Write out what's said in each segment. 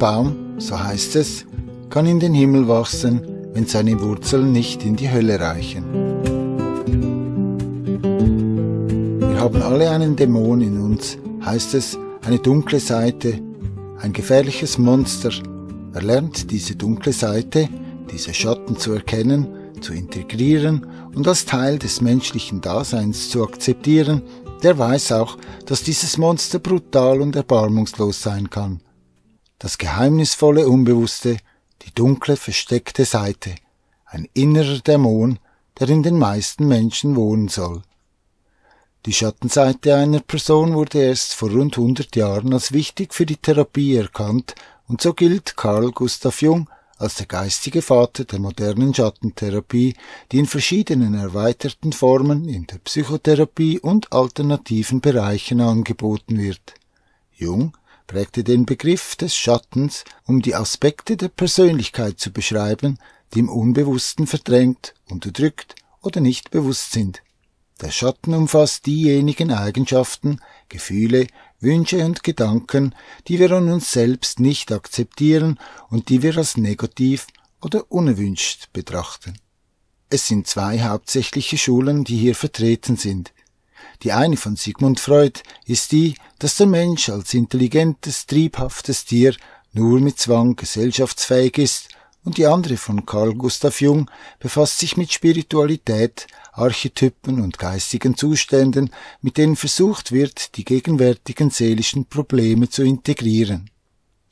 Baum, so heißt es, kann in den Himmel wachsen, wenn seine Wurzeln nicht in die Hölle reichen. Wir haben alle einen Dämon in uns, heißt es, eine dunkle Seite, ein gefährliches Monster. Er lernt diese dunkle Seite, diese Schatten zu erkennen, zu integrieren und als Teil des menschlichen Daseins zu akzeptieren, der weiß auch, dass dieses Monster brutal und erbarmungslos sein kann das geheimnisvolle Unbewusste, die dunkle, versteckte Seite, ein innerer Dämon, der in den meisten Menschen wohnen soll. Die Schattenseite einer Person wurde erst vor rund 100 Jahren als wichtig für die Therapie erkannt und so gilt Carl Gustav Jung als der geistige Vater der modernen Schattentherapie, die in verschiedenen erweiterten Formen in der Psychotherapie und alternativen Bereichen angeboten wird. Jung prägte den Begriff des Schattens, um die Aspekte der Persönlichkeit zu beschreiben, die im Unbewussten verdrängt, unterdrückt oder nicht bewusst sind. Der Schatten umfasst diejenigen Eigenschaften, Gefühle, Wünsche und Gedanken, die wir an uns selbst nicht akzeptieren und die wir als negativ oder unerwünscht betrachten. Es sind zwei hauptsächliche Schulen, die hier vertreten sind. Die eine von Sigmund Freud ist die, dass der Mensch als intelligentes, triebhaftes Tier nur mit Zwang gesellschaftsfähig ist, und die andere von Carl Gustav Jung befasst sich mit Spiritualität, Archetypen und geistigen Zuständen, mit denen versucht wird, die gegenwärtigen seelischen Probleme zu integrieren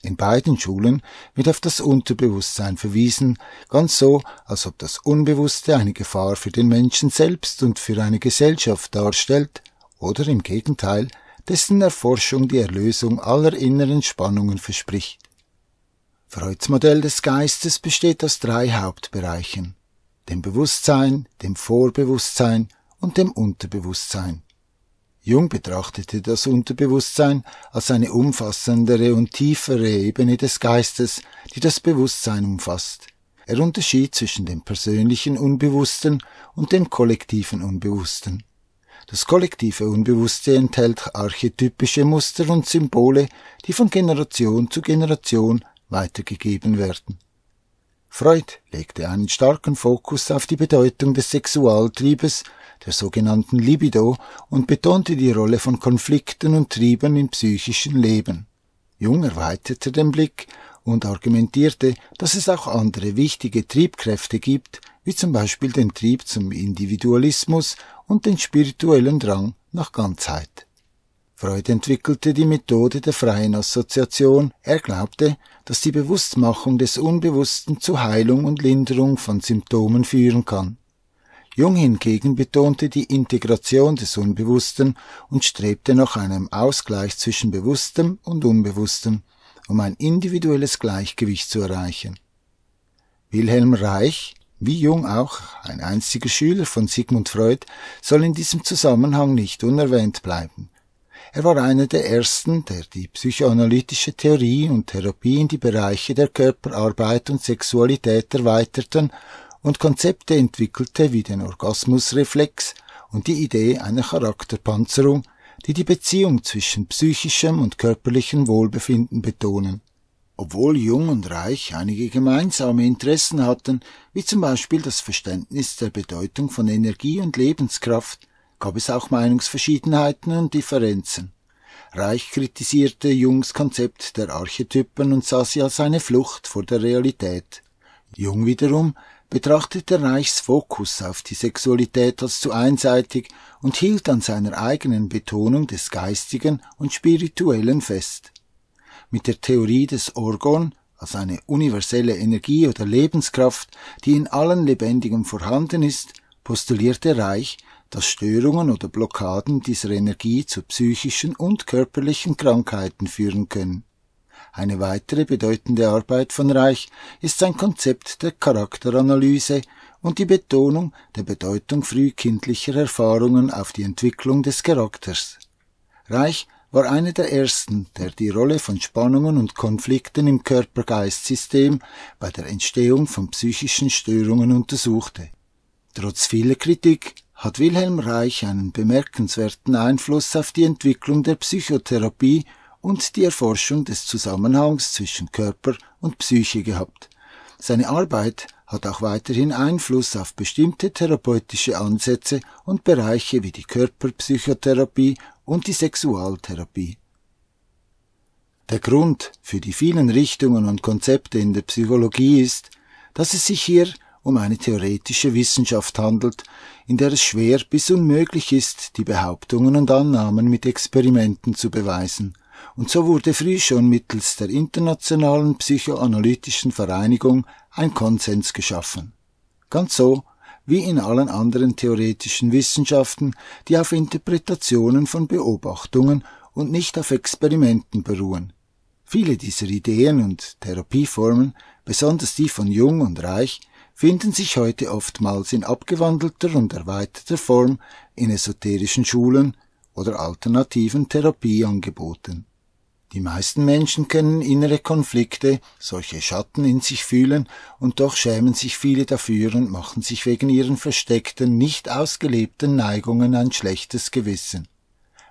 in beiden Schulen wird auf das Unterbewusstsein verwiesen, ganz so, als ob das Unbewusste eine Gefahr für den Menschen selbst und für eine Gesellschaft darstellt, oder im Gegenteil, dessen Erforschung die Erlösung aller inneren Spannungen verspricht. Freuds Modell des Geistes besteht aus drei Hauptbereichen dem Bewusstsein, dem Vorbewusstsein und dem Unterbewusstsein. Jung betrachtete das Unterbewusstsein als eine umfassendere und tiefere Ebene des Geistes, die das Bewusstsein umfasst. Er unterschied zwischen dem persönlichen Unbewussten und dem kollektiven Unbewussten. Das kollektive Unbewusste enthält archetypische Muster und Symbole, die von Generation zu Generation weitergegeben werden. Freud legte einen starken Fokus auf die Bedeutung des Sexualtriebes der sogenannten Libido, und betonte die Rolle von Konflikten und Trieben im psychischen Leben. Jung erweiterte den Blick und argumentierte, dass es auch andere wichtige Triebkräfte gibt, wie zum Beispiel den Trieb zum Individualismus und den spirituellen Drang nach Ganzheit. Freud entwickelte die Methode der freien Assoziation. Er glaubte, dass die Bewusstmachung des Unbewussten zu Heilung und Linderung von Symptomen führen kann. Jung hingegen betonte die Integration des Unbewussten und strebte nach einem Ausgleich zwischen Bewusstem und Unbewusstem, um ein individuelles Gleichgewicht zu erreichen. Wilhelm Reich, wie Jung auch ein einziger Schüler von Sigmund Freud, soll in diesem Zusammenhang nicht unerwähnt bleiben. Er war einer der ersten, der die psychoanalytische Theorie und Therapie in die Bereiche der Körperarbeit und Sexualität erweiterten und Konzepte entwickelte wie den Orgasmusreflex und die Idee einer Charakterpanzerung, die die Beziehung zwischen psychischem und körperlichem Wohlbefinden betonen. Obwohl Jung und Reich einige gemeinsame Interessen hatten, wie zum Beispiel das Verständnis der Bedeutung von Energie und Lebenskraft, gab es auch Meinungsverschiedenheiten und Differenzen. Reich kritisierte Jungs Konzept der Archetypen und sah sie als eine Flucht vor der Realität. Jung wiederum betrachtet der Reichs Fokus auf die Sexualität als zu einseitig und hielt an seiner eigenen Betonung des Geistigen und Spirituellen fest. Mit der Theorie des Orgon als eine universelle Energie oder Lebenskraft, die in allen Lebendigen vorhanden ist, postulierte Reich, dass Störungen oder Blockaden dieser Energie zu psychischen und körperlichen Krankheiten führen können. Eine weitere bedeutende Arbeit von Reich ist sein Konzept der Charakteranalyse und die Betonung der Bedeutung frühkindlicher Erfahrungen auf die Entwicklung des Charakters. Reich war einer der ersten, der die Rolle von Spannungen und Konflikten im Körper-Geist-System bei der Entstehung von psychischen Störungen untersuchte. Trotz vieler Kritik hat Wilhelm Reich einen bemerkenswerten Einfluss auf die Entwicklung der Psychotherapie und die Erforschung des Zusammenhangs zwischen Körper und Psyche gehabt. Seine Arbeit hat auch weiterhin Einfluss auf bestimmte therapeutische Ansätze und Bereiche wie die Körperpsychotherapie und die Sexualtherapie. Der Grund für die vielen Richtungen und Konzepte in der Psychologie ist, dass es sich hier um eine theoretische Wissenschaft handelt, in der es schwer bis unmöglich ist, die Behauptungen und Annahmen mit Experimenten zu beweisen – und so wurde früh schon mittels der Internationalen Psychoanalytischen Vereinigung ein Konsens geschaffen. Ganz so wie in allen anderen theoretischen Wissenschaften, die auf Interpretationen von Beobachtungen und nicht auf Experimenten beruhen. Viele dieser Ideen und Therapieformen, besonders die von Jung und Reich, finden sich heute oftmals in abgewandelter und erweiterter Form in esoterischen Schulen oder alternativen Therapieangeboten. Die meisten Menschen kennen innere Konflikte, solche Schatten in sich fühlen, und doch schämen sich viele dafür und machen sich wegen ihren versteckten, nicht ausgelebten Neigungen ein schlechtes Gewissen.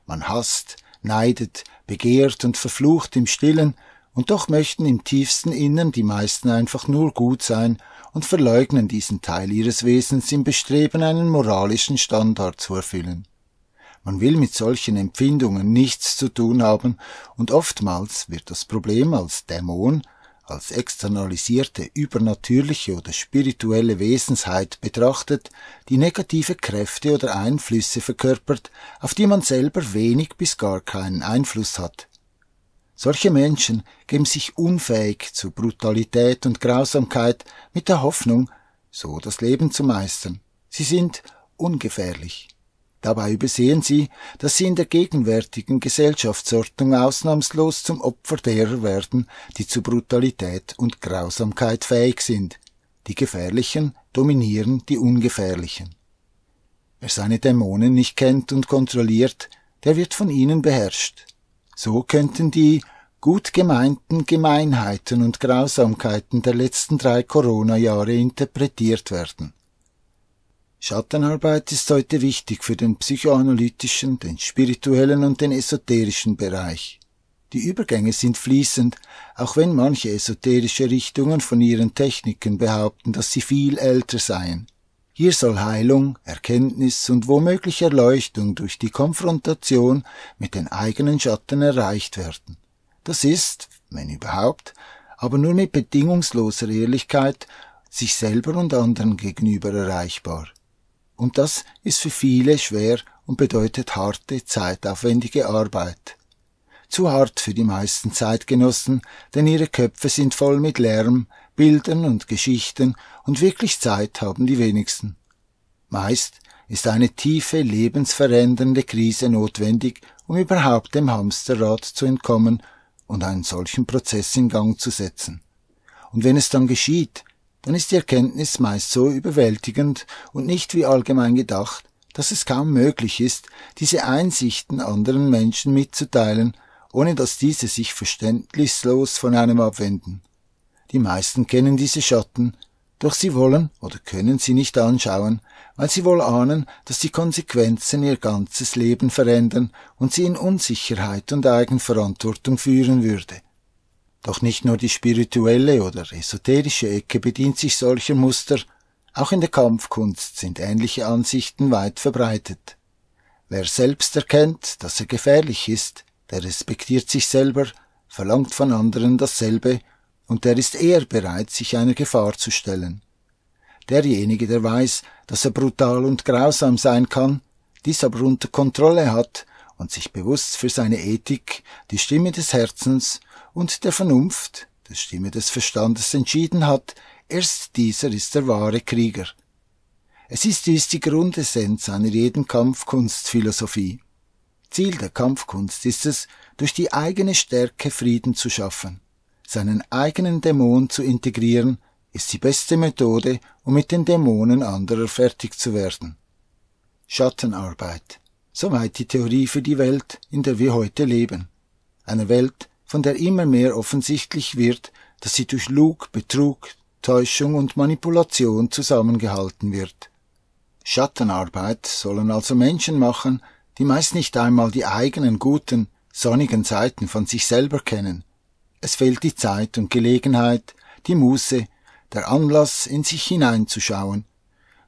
Man hasst, neidet, begehrt und verflucht im stillen, und doch möchten im tiefsten Innern die meisten einfach nur gut sein und verleugnen diesen Teil ihres Wesens im Bestreben, einen moralischen Standard zu erfüllen. Man will mit solchen Empfindungen nichts zu tun haben und oftmals wird das Problem als Dämon, als externalisierte übernatürliche oder spirituelle Wesensheit betrachtet, die negative Kräfte oder Einflüsse verkörpert, auf die man selber wenig bis gar keinen Einfluss hat. Solche Menschen geben sich unfähig zu Brutalität und Grausamkeit mit der Hoffnung, so das Leben zu meistern. Sie sind ungefährlich. Dabei übersehen sie, dass sie in der gegenwärtigen Gesellschaftsordnung ausnahmslos zum Opfer derer werden, die zu Brutalität und Grausamkeit fähig sind. Die Gefährlichen dominieren die Ungefährlichen. Wer seine Dämonen nicht kennt und kontrolliert, der wird von ihnen beherrscht. So könnten die gut gemeinten Gemeinheiten und Grausamkeiten der letzten drei Corona-Jahre interpretiert werden. Schattenarbeit ist heute wichtig für den psychoanalytischen, den spirituellen und den esoterischen Bereich. Die Übergänge sind fließend, auch wenn manche esoterische Richtungen von ihren Techniken behaupten, dass sie viel älter seien. Hier soll Heilung, Erkenntnis und womöglich Erleuchtung durch die Konfrontation mit den eigenen Schatten erreicht werden. Das ist, wenn überhaupt, aber nur mit bedingungsloser Ehrlichkeit sich selber und anderen gegenüber erreichbar. Und das ist für viele schwer und bedeutet harte, zeitaufwendige Arbeit. Zu hart für die meisten Zeitgenossen, denn ihre Köpfe sind voll mit Lärm, Bildern und Geschichten und wirklich Zeit haben die wenigsten. Meist ist eine tiefe, lebensverändernde Krise notwendig, um überhaupt dem Hamsterrad zu entkommen und einen solchen Prozess in Gang zu setzen. Und wenn es dann geschieht, dann ist die Erkenntnis meist so überwältigend und nicht wie allgemein gedacht, dass es kaum möglich ist, diese Einsichten anderen Menschen mitzuteilen, ohne dass diese sich verständnislos von einem abwenden. Die meisten kennen diese Schatten, doch sie wollen oder können sie nicht anschauen, weil sie wohl ahnen, dass die Konsequenzen ihr ganzes Leben verändern und sie in Unsicherheit und Eigenverantwortung führen würde. Doch nicht nur die spirituelle oder esoterische Ecke bedient sich solcher Muster, auch in der Kampfkunst sind ähnliche Ansichten weit verbreitet. Wer selbst erkennt, dass er gefährlich ist, der respektiert sich selber, verlangt von anderen dasselbe, und der ist eher bereit, sich einer Gefahr zu stellen. Derjenige, der weiß, dass er brutal und grausam sein kann, dies aber unter Kontrolle hat und sich bewusst für seine Ethik, die Stimme des Herzens und der Vernunft, der Stimme des Verstandes entschieden hat, erst dieser ist der wahre Krieger. Es ist dies die Grundessenz einer jeden Kampfkunstphilosophie. Ziel der Kampfkunst ist es, durch die eigene Stärke Frieden zu schaffen. Seinen eigenen Dämon zu integrieren, ist die beste Methode, um mit den Dämonen anderer fertig zu werden. Schattenarbeit. Soweit die Theorie für die Welt, in der wir heute leben. Eine Welt, von der immer mehr offensichtlich wird, dass sie durch Lug, Betrug, Täuschung und Manipulation zusammengehalten wird. Schattenarbeit sollen also Menschen machen, die meist nicht einmal die eigenen guten, sonnigen Seiten von sich selber kennen. Es fehlt die Zeit und Gelegenheit, die Muße, der Anlass, in sich hineinzuschauen.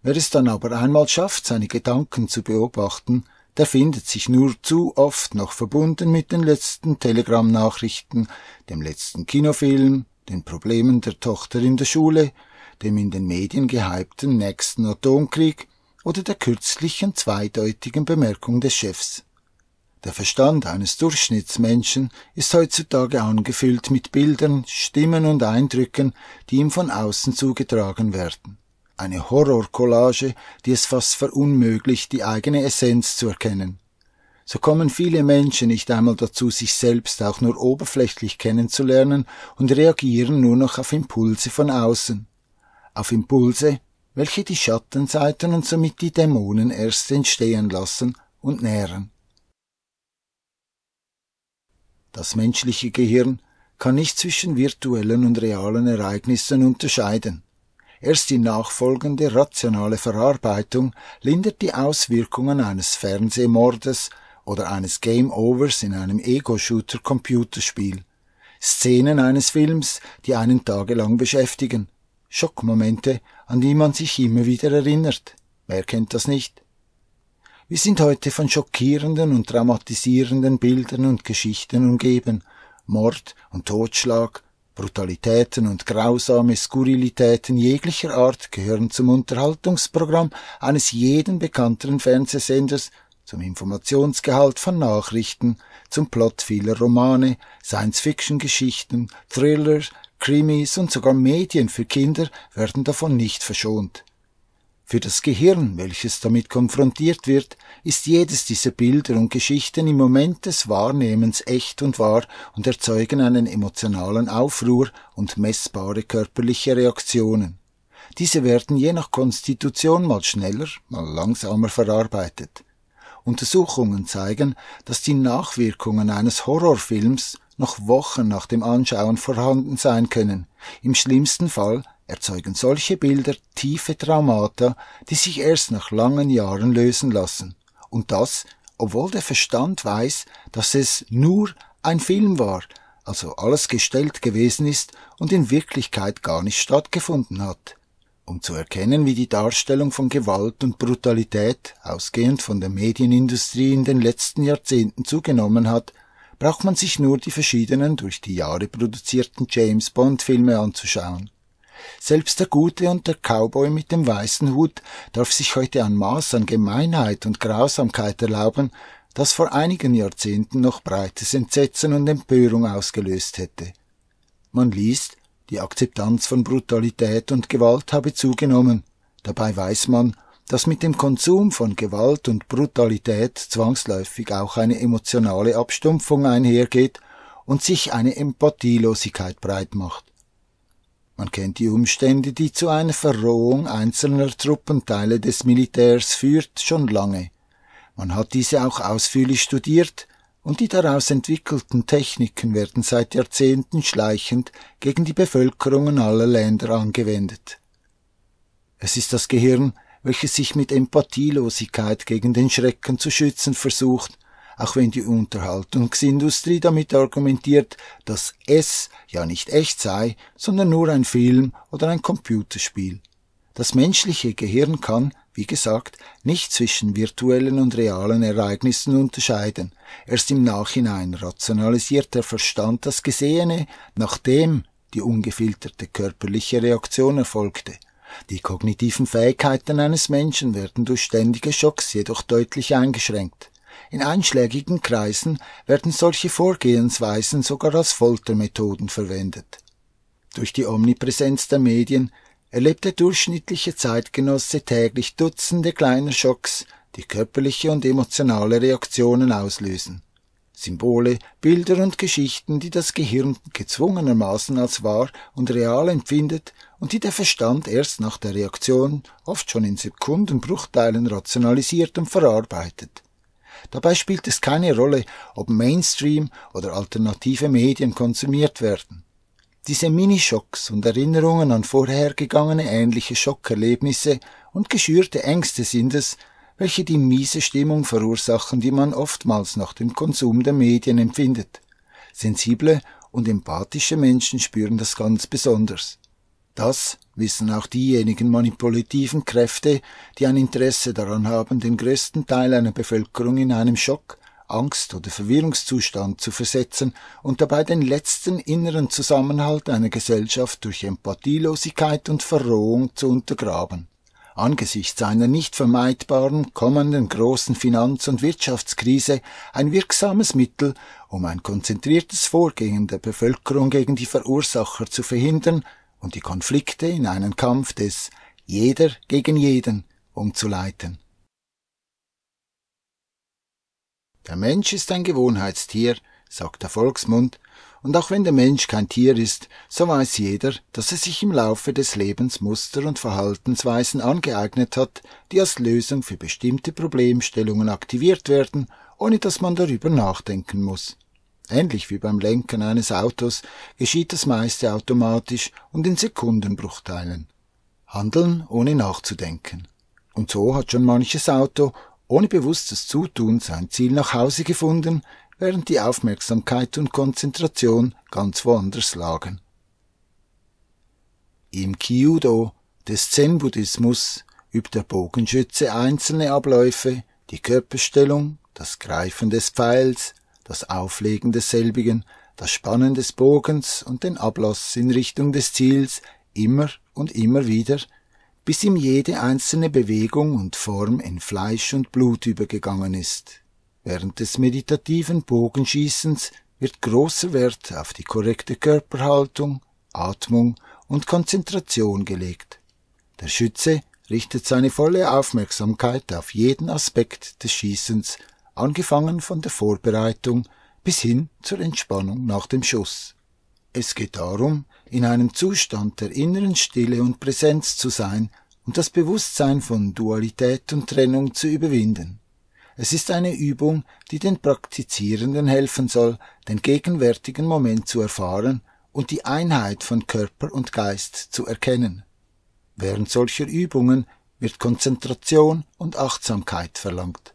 Wer es dann aber einmal schafft, seine Gedanken zu beobachten, der findet sich nur zu oft noch verbunden mit den letzten Telegram-Nachrichten, dem letzten Kinofilm, den Problemen der Tochter in der Schule, dem in den Medien gehypten nächsten Atomkrieg oder der kürzlichen zweideutigen Bemerkung des Chefs. Der Verstand eines Durchschnittsmenschen ist heutzutage angefüllt mit Bildern, Stimmen und Eindrücken, die ihm von außen zugetragen werden eine Horrorcollage, die es fast verunmöglicht, die eigene Essenz zu erkennen. So kommen viele Menschen nicht einmal dazu, sich selbst auch nur oberflächlich kennenzulernen und reagieren nur noch auf Impulse von außen. Auf Impulse, welche die Schattenseiten und somit die Dämonen erst entstehen lassen und nähren. Das menschliche Gehirn kann nicht zwischen virtuellen und realen Ereignissen unterscheiden. Erst die nachfolgende rationale Verarbeitung lindert die Auswirkungen eines Fernsehmordes oder eines Game Overs in einem Ego-Shooter-Computerspiel. Szenen eines Films, die einen tagelang beschäftigen. Schockmomente, an die man sich immer wieder erinnert. Wer kennt das nicht? Wir sind heute von schockierenden und dramatisierenden Bildern und Geschichten umgeben. Mord und Totschlag, Brutalitäten und grausame Skurrilitäten jeglicher Art gehören zum Unterhaltungsprogramm eines jeden bekannteren Fernsehsenders, zum Informationsgehalt von Nachrichten, zum Plot vieler Romane, Science-Fiction-Geschichten, Thrillers, Krimis und sogar Medien für Kinder werden davon nicht verschont. Für das Gehirn, welches damit konfrontiert wird, ist jedes dieser Bilder und Geschichten im Moment des Wahrnehmens echt und wahr und erzeugen einen emotionalen Aufruhr und messbare körperliche Reaktionen. Diese werden je nach Konstitution mal schneller, mal langsamer verarbeitet. Untersuchungen zeigen, dass die Nachwirkungen eines Horrorfilms noch Wochen nach dem Anschauen vorhanden sein können, im schlimmsten Fall erzeugen solche Bilder tiefe Traumata, die sich erst nach langen Jahren lösen lassen. Und das, obwohl der Verstand weiß, dass es nur ein Film war, also alles gestellt gewesen ist und in Wirklichkeit gar nicht stattgefunden hat. Um zu erkennen, wie die Darstellung von Gewalt und Brutalität, ausgehend von der Medienindustrie in den letzten Jahrzehnten zugenommen hat, braucht man sich nur die verschiedenen durch die Jahre produzierten James Bond Filme anzuschauen. Selbst der Gute und der Cowboy mit dem weißen Hut darf sich heute ein Maß an Gemeinheit und Grausamkeit erlauben, das vor einigen Jahrzehnten noch breites Entsetzen und Empörung ausgelöst hätte. Man liest, die Akzeptanz von Brutalität und Gewalt habe zugenommen. Dabei weiß man, dass mit dem Konsum von Gewalt und Brutalität zwangsläufig auch eine emotionale Abstumpfung einhergeht und sich eine Empathielosigkeit breitmacht. macht. Man kennt die Umstände, die zu einer Verrohung einzelner Truppenteile des Militärs führt, schon lange. Man hat diese auch ausführlich studiert, und die daraus entwickelten Techniken werden seit Jahrzehnten schleichend gegen die Bevölkerungen aller Länder angewendet. Es ist das Gehirn, welches sich mit Empathielosigkeit gegen den Schrecken zu schützen versucht auch wenn die Unterhaltungsindustrie damit argumentiert, dass es ja nicht echt sei, sondern nur ein Film oder ein Computerspiel. Das menschliche Gehirn kann, wie gesagt, nicht zwischen virtuellen und realen Ereignissen unterscheiden. Erst im Nachhinein rationalisiert der Verstand das Gesehene, nachdem die ungefilterte körperliche Reaktion erfolgte. Die kognitiven Fähigkeiten eines Menschen werden durch ständige Schocks jedoch deutlich eingeschränkt. In einschlägigen Kreisen werden solche Vorgehensweisen sogar als Foltermethoden verwendet. Durch die Omnipräsenz der Medien erlebt der durchschnittliche Zeitgenosse täglich Dutzende kleiner Schocks, die körperliche und emotionale Reaktionen auslösen. Symbole, Bilder und Geschichten, die das Gehirn gezwungenermaßen als wahr und real empfindet und die der Verstand erst nach der Reaktion, oft schon in Sekundenbruchteilen rationalisiert und verarbeitet. Dabei spielt es keine Rolle, ob Mainstream oder alternative Medien konsumiert werden. Diese Minischocks und Erinnerungen an vorhergegangene ähnliche Schockerlebnisse und geschürte Ängste sind es, welche die miese Stimmung verursachen, die man oftmals nach dem Konsum der Medien empfindet. Sensible und empathische Menschen spüren das ganz besonders. Das wissen auch diejenigen manipulativen Kräfte, die ein Interesse daran haben, den größten Teil einer Bevölkerung in einem Schock, Angst oder Verwirrungszustand zu versetzen und dabei den letzten inneren Zusammenhalt einer Gesellschaft durch Empathielosigkeit und Verrohung zu untergraben. Angesichts einer nicht vermeidbaren kommenden großen Finanz- und Wirtschaftskrise ein wirksames Mittel, um ein konzentriertes Vorgehen der Bevölkerung gegen die Verursacher zu verhindern, und die Konflikte in einen Kampf des Jeder gegen jeden umzuleiten. Der Mensch ist ein Gewohnheitstier, sagt der Volksmund, und auch wenn der Mensch kein Tier ist, so weiß jeder, dass er sich im Laufe des Lebens Muster und Verhaltensweisen angeeignet hat, die als Lösung für bestimmte Problemstellungen aktiviert werden, ohne dass man darüber nachdenken muss. Ähnlich wie beim Lenken eines Autos geschieht das meiste automatisch und in Sekundenbruchteilen. Handeln ohne nachzudenken. Und so hat schon manches Auto ohne bewusstes Zutun sein Ziel nach Hause gefunden, während die Aufmerksamkeit und Konzentration ganz woanders lagen. Im Kyudo des Zen-Buddhismus übt der Bogenschütze einzelne Abläufe, die Körperstellung, das Greifen des Pfeils, das Auflegen desselbigen, das Spannen des Bogens und den Ablass in Richtung des Ziels immer und immer wieder, bis ihm jede einzelne Bewegung und Form in Fleisch und Blut übergegangen ist. Während des meditativen Bogenschießens wird großer Wert auf die korrekte Körperhaltung, Atmung und Konzentration gelegt. Der Schütze richtet seine volle Aufmerksamkeit auf jeden Aspekt des Schießens angefangen von der Vorbereitung bis hin zur Entspannung nach dem Schuss. Es geht darum, in einem Zustand der inneren Stille und Präsenz zu sein und das Bewusstsein von Dualität und Trennung zu überwinden. Es ist eine Übung, die den Praktizierenden helfen soll, den gegenwärtigen Moment zu erfahren und die Einheit von Körper und Geist zu erkennen. Während solcher Übungen wird Konzentration und Achtsamkeit verlangt.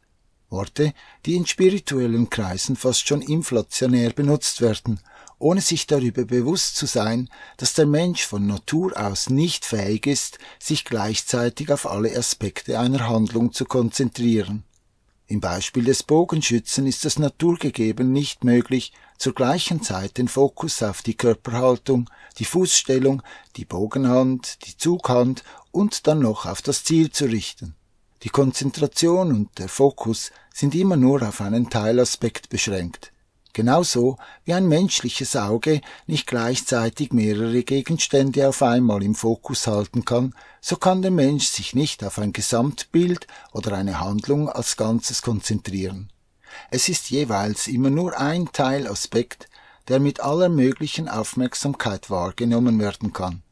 Worte, die in spirituellen Kreisen fast schon inflationär benutzt werden, ohne sich darüber bewusst zu sein, dass der Mensch von Natur aus nicht fähig ist, sich gleichzeitig auf alle Aspekte einer Handlung zu konzentrieren. Im Beispiel des Bogenschützen ist es naturgegeben nicht möglich, zur gleichen Zeit den Fokus auf die Körperhaltung, die Fußstellung, die Bogenhand, die Zughand und dann noch auf das Ziel zu richten. Die Konzentration und der Fokus sind immer nur auf einen Teilaspekt beschränkt. Genauso wie ein menschliches Auge nicht gleichzeitig mehrere Gegenstände auf einmal im Fokus halten kann, so kann der Mensch sich nicht auf ein Gesamtbild oder eine Handlung als Ganzes konzentrieren. Es ist jeweils immer nur ein Teilaspekt, der mit aller möglichen Aufmerksamkeit wahrgenommen werden kann.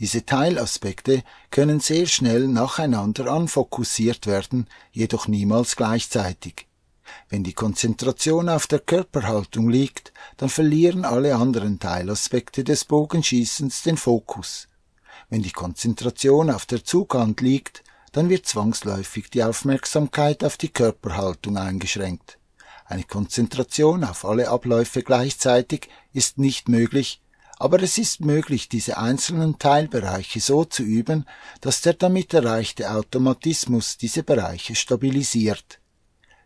Diese Teilaspekte können sehr schnell nacheinander anfokussiert werden, jedoch niemals gleichzeitig. Wenn die Konzentration auf der Körperhaltung liegt, dann verlieren alle anderen Teilaspekte des Bogenschießens den Fokus. Wenn die Konzentration auf der Zughand liegt, dann wird zwangsläufig die Aufmerksamkeit auf die Körperhaltung eingeschränkt. Eine Konzentration auf alle Abläufe gleichzeitig ist nicht möglich, aber es ist möglich, diese einzelnen Teilbereiche so zu üben, dass der damit erreichte Automatismus diese Bereiche stabilisiert.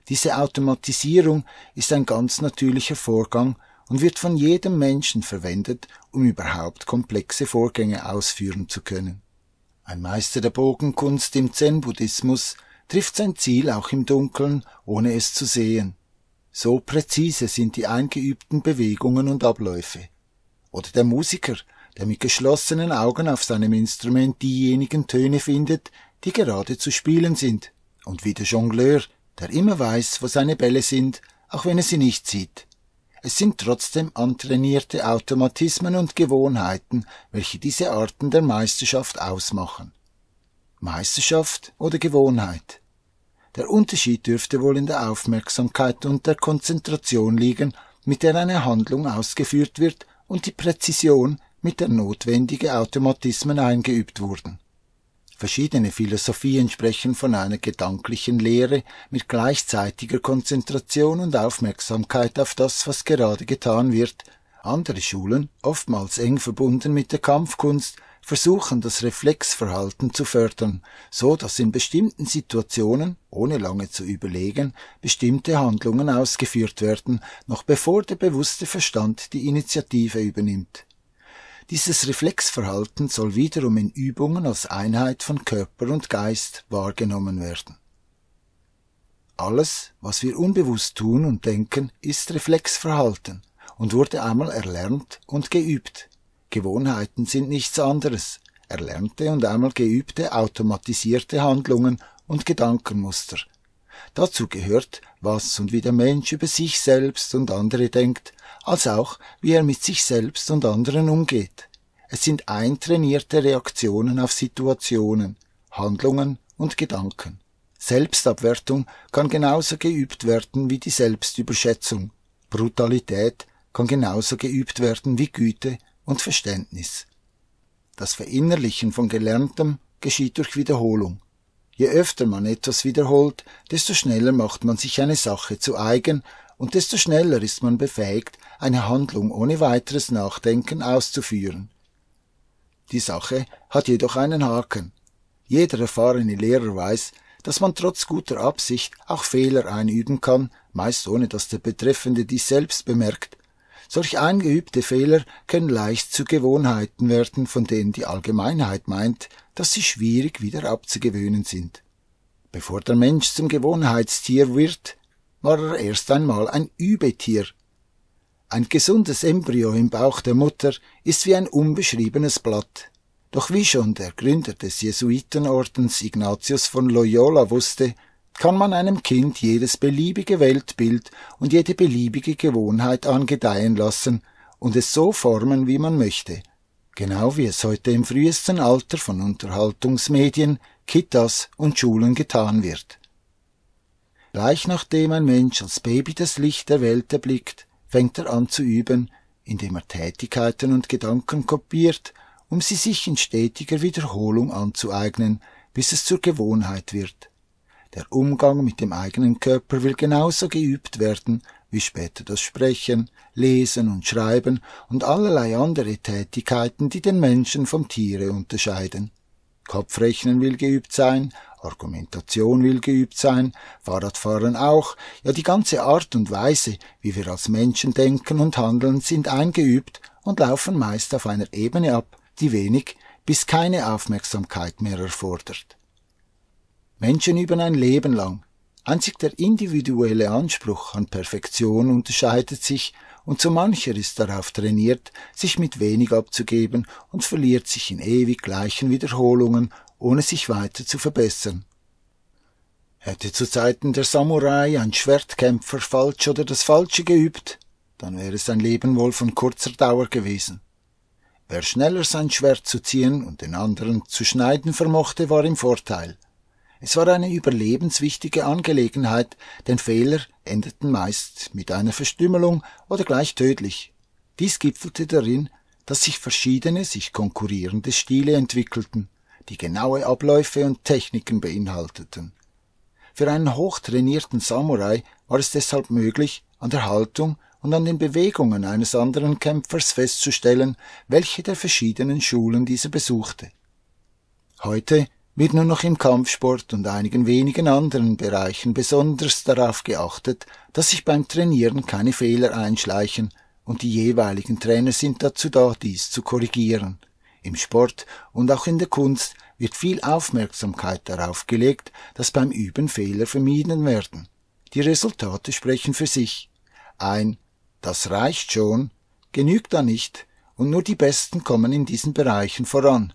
Diese Automatisierung ist ein ganz natürlicher Vorgang und wird von jedem Menschen verwendet, um überhaupt komplexe Vorgänge ausführen zu können. Ein Meister der Bogenkunst im Zen-Buddhismus trifft sein Ziel auch im Dunkeln, ohne es zu sehen. So präzise sind die eingeübten Bewegungen und Abläufe oder der Musiker, der mit geschlossenen Augen auf seinem Instrument diejenigen Töne findet, die gerade zu spielen sind, und wie der Jongleur, der immer weiß, wo seine Bälle sind, auch wenn er sie nicht sieht. Es sind trotzdem antrainierte Automatismen und Gewohnheiten, welche diese Arten der Meisterschaft ausmachen. Meisterschaft oder Gewohnheit? Der Unterschied dürfte wohl in der Aufmerksamkeit und der Konzentration liegen, mit der eine Handlung ausgeführt wird und die Präzision mit der notwendigen Automatismen eingeübt wurden. Verschiedene Philosophien sprechen von einer gedanklichen Lehre mit gleichzeitiger Konzentration und Aufmerksamkeit auf das, was gerade getan wird. Andere Schulen, oftmals eng verbunden mit der Kampfkunst, versuchen, das Reflexverhalten zu fördern, so dass in bestimmten Situationen, ohne lange zu überlegen, bestimmte Handlungen ausgeführt werden, noch bevor der bewusste Verstand die Initiative übernimmt. Dieses Reflexverhalten soll wiederum in Übungen als Einheit von Körper und Geist wahrgenommen werden. Alles, was wir unbewusst tun und denken, ist Reflexverhalten und wurde einmal erlernt und geübt. Gewohnheiten sind nichts anderes, erlernte und einmal geübte automatisierte Handlungen und Gedankenmuster. Dazu gehört, was und wie der Mensch über sich selbst und andere denkt, als auch, wie er mit sich selbst und anderen umgeht. Es sind eintrainierte Reaktionen auf Situationen, Handlungen und Gedanken. Selbstabwertung kann genauso geübt werden wie die Selbstüberschätzung. Brutalität kann genauso geübt werden wie Güte und Verständnis. Das Verinnerlichen von Gelerntem geschieht durch Wiederholung. Je öfter man etwas wiederholt, desto schneller macht man sich eine Sache zu eigen und desto schneller ist man befähigt, eine Handlung ohne weiteres Nachdenken auszuführen. Die Sache hat jedoch einen Haken. Jeder erfahrene Lehrer weiß, dass man trotz guter Absicht auch Fehler einüben kann, meist ohne dass der Betreffende dies selbst bemerkt, Solch eingeübte Fehler können leicht zu Gewohnheiten werden, von denen die Allgemeinheit meint, dass sie schwierig wieder abzugewöhnen sind. Bevor der Mensch zum Gewohnheitstier wird, war er erst einmal ein Übetier. Ein gesundes Embryo im Bauch der Mutter ist wie ein unbeschriebenes Blatt. Doch wie schon der Gründer des Jesuitenordens Ignatius von Loyola wusste, kann man einem Kind jedes beliebige Weltbild und jede beliebige Gewohnheit angedeihen lassen und es so formen, wie man möchte, genau wie es heute im frühesten Alter von Unterhaltungsmedien, Kitas und Schulen getan wird. Gleich nachdem ein Mensch als Baby das Licht der Welt erblickt, fängt er an zu üben, indem er Tätigkeiten und Gedanken kopiert, um sie sich in stetiger Wiederholung anzueignen, bis es zur Gewohnheit wird der Umgang mit dem eigenen Körper will genauso geübt werden wie später das Sprechen, Lesen und Schreiben und allerlei andere Tätigkeiten, die den Menschen vom Tiere unterscheiden. Kopfrechnen will geübt sein, Argumentation will geübt sein, Fahrradfahren auch, ja die ganze Art und Weise, wie wir als Menschen denken und handeln, sind eingeübt und laufen meist auf einer Ebene ab, die wenig bis keine Aufmerksamkeit mehr erfordert. Menschen üben ein Leben lang. Einzig der individuelle Anspruch an Perfektion unterscheidet sich, und so mancher ist darauf trainiert, sich mit wenig abzugeben und verliert sich in ewig gleichen Wiederholungen, ohne sich weiter zu verbessern. Hätte zu Zeiten der Samurai ein Schwertkämpfer falsch oder das Falsche geübt, dann wäre sein Leben wohl von kurzer Dauer gewesen. Wer schneller sein Schwert zu ziehen und den anderen zu schneiden vermochte, war im Vorteil. Es war eine überlebenswichtige Angelegenheit, denn Fehler endeten meist mit einer Verstümmelung oder gleich tödlich. Dies gipfelte darin, dass sich verschiedene, sich konkurrierende Stile entwickelten, die genaue Abläufe und Techniken beinhalteten. Für einen hochtrainierten Samurai war es deshalb möglich, an der Haltung und an den Bewegungen eines anderen Kämpfers festzustellen, welche der verschiedenen Schulen dieser besuchte. Heute wird nur noch im Kampfsport und einigen wenigen anderen Bereichen besonders darauf geachtet, dass sich beim Trainieren keine Fehler einschleichen, und die jeweiligen Trainer sind dazu da, dies zu korrigieren. Im Sport und auch in der Kunst wird viel Aufmerksamkeit darauf gelegt, dass beim Üben Fehler vermieden werden. Die Resultate sprechen für sich. Ein Das reicht schon genügt da nicht, und nur die Besten kommen in diesen Bereichen voran,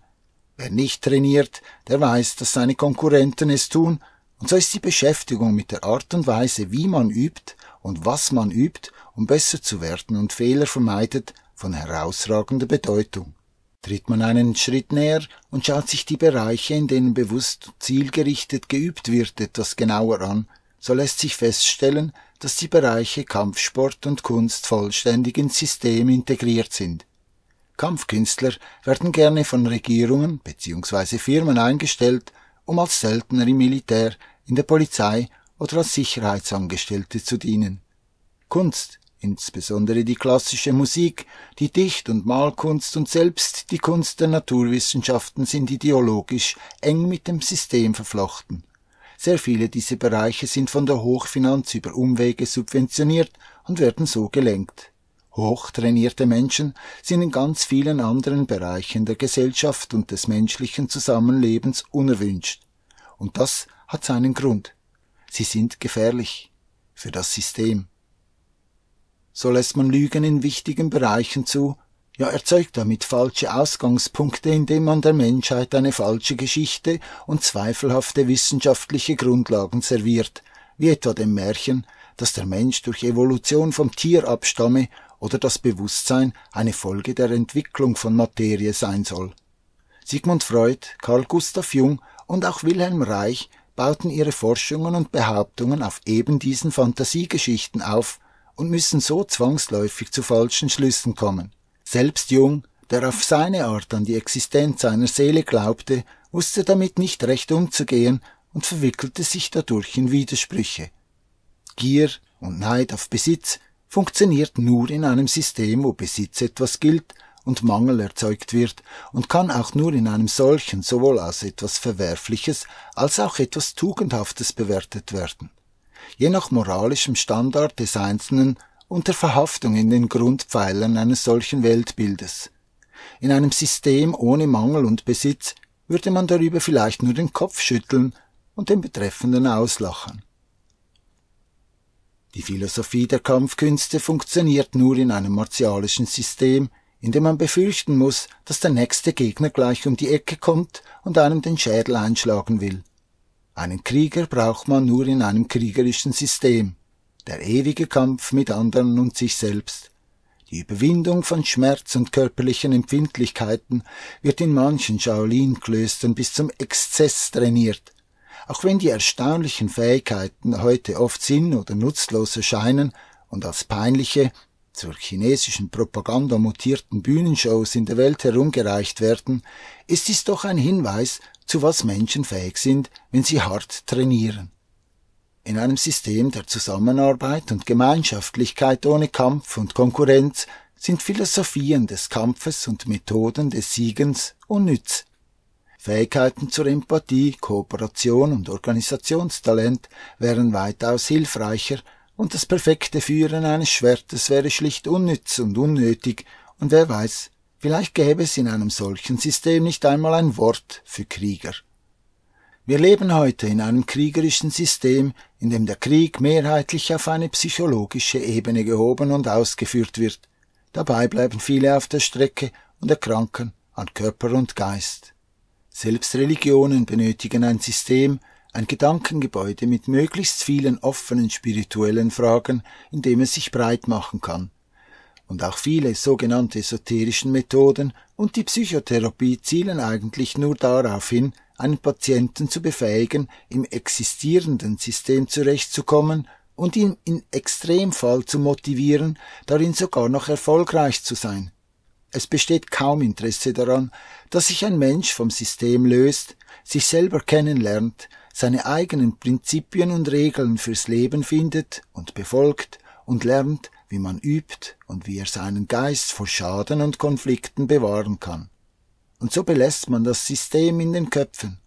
Wer nicht trainiert, der weiß, dass seine Konkurrenten es tun, und so ist die Beschäftigung mit der Art und Weise, wie man übt und was man übt, um besser zu werden und Fehler vermeidet, von herausragender Bedeutung. Tritt man einen Schritt näher und schaut sich die Bereiche, in denen bewusst zielgerichtet geübt wird, etwas genauer an, so lässt sich feststellen, dass die Bereiche Kampfsport und Kunst vollständig ins System integriert sind. Kampfkünstler werden gerne von Regierungen bzw. Firmen eingestellt, um als Söldner im Militär, in der Polizei oder als Sicherheitsangestellte zu dienen. Kunst, insbesondere die klassische Musik, die Dicht- und Malkunst und selbst die Kunst der Naturwissenschaften sind ideologisch eng mit dem System verflochten. Sehr viele dieser Bereiche sind von der Hochfinanz über Umwege subventioniert und werden so gelenkt. Hochtrainierte Menschen sind in ganz vielen anderen Bereichen der Gesellschaft und des menschlichen Zusammenlebens unerwünscht. Und das hat seinen Grund. Sie sind gefährlich für das System. So lässt man Lügen in wichtigen Bereichen zu, ja erzeugt damit falsche Ausgangspunkte, indem man der Menschheit eine falsche Geschichte und zweifelhafte wissenschaftliche Grundlagen serviert, wie etwa dem Märchen, dass der Mensch durch Evolution vom Tier abstamme oder das Bewusstsein eine Folge der Entwicklung von Materie sein soll. Sigmund Freud, Carl Gustav Jung und auch Wilhelm Reich bauten ihre Forschungen und Behauptungen auf eben diesen Fantasiegeschichten auf und müssen so zwangsläufig zu falschen Schlüssen kommen. Selbst Jung, der auf seine Art an die Existenz seiner Seele glaubte, wusste damit nicht recht umzugehen und verwickelte sich dadurch in Widersprüche. Gier und Neid auf Besitz funktioniert nur in einem System, wo Besitz etwas gilt und Mangel erzeugt wird und kann auch nur in einem solchen sowohl als etwas Verwerfliches als auch etwas Tugendhaftes bewertet werden, je nach moralischem Standard des Einzelnen unter Verhaftung in den Grundpfeilern eines solchen Weltbildes. In einem System ohne Mangel und Besitz würde man darüber vielleicht nur den Kopf schütteln und den Betreffenden auslachen. Die Philosophie der Kampfkünste funktioniert nur in einem martialischen System, in dem man befürchten muss, dass der nächste Gegner gleich um die Ecke kommt und einem den Schädel einschlagen will. Einen Krieger braucht man nur in einem kriegerischen System. Der ewige Kampf mit anderen und sich selbst. Die Überwindung von Schmerz und körperlichen Empfindlichkeiten wird in manchen Shaolin-Klöstern bis zum Exzess trainiert, auch wenn die erstaunlichen Fähigkeiten heute oft sinn- oder nutzlos erscheinen und als peinliche, zur chinesischen Propaganda mutierten Bühnenshows in der Welt herumgereicht werden, ist dies doch ein Hinweis, zu was Menschen fähig sind, wenn sie hart trainieren. In einem System der Zusammenarbeit und Gemeinschaftlichkeit ohne Kampf und Konkurrenz sind Philosophien des Kampfes und Methoden des Siegens unnütz. Fähigkeiten zur Empathie, Kooperation und Organisationstalent wären weitaus hilfreicher, und das perfekte Führen eines Schwertes wäre schlicht unnütz und unnötig, und wer weiß, vielleicht gäbe es in einem solchen System nicht einmal ein Wort für Krieger. Wir leben heute in einem kriegerischen System, in dem der Krieg mehrheitlich auf eine psychologische Ebene gehoben und ausgeführt wird. Dabei bleiben viele auf der Strecke und erkranken an Körper und Geist. Selbst Religionen benötigen ein System, ein Gedankengebäude mit möglichst vielen offenen spirituellen Fragen, in dem es sich breit machen kann. Und auch viele sogenannte esoterischen Methoden und die Psychotherapie zielen eigentlich nur darauf hin, einen Patienten zu befähigen, im existierenden System zurechtzukommen und ihn in Extremfall zu motivieren, darin sogar noch erfolgreich zu sein. Es besteht kaum Interesse daran, dass sich ein Mensch vom System löst, sich selber kennenlernt, seine eigenen Prinzipien und Regeln fürs Leben findet und befolgt und lernt, wie man übt und wie er seinen Geist vor Schaden und Konflikten bewahren kann. Und so belässt man das System in den Köpfen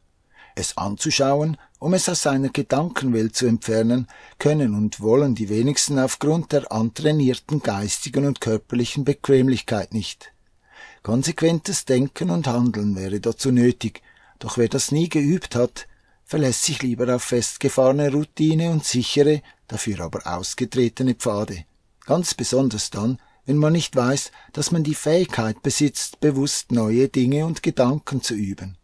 es anzuschauen, um es aus seiner Gedankenwelt zu entfernen, können und wollen die wenigsten aufgrund der antrainierten geistigen und körperlichen Bequemlichkeit nicht. Konsequentes Denken und Handeln wäre dazu nötig, doch wer das nie geübt hat, verlässt sich lieber auf festgefahrene Routine und sichere, dafür aber ausgetretene Pfade. Ganz besonders dann, wenn man nicht weiß, dass man die Fähigkeit besitzt, bewusst neue Dinge und Gedanken zu üben.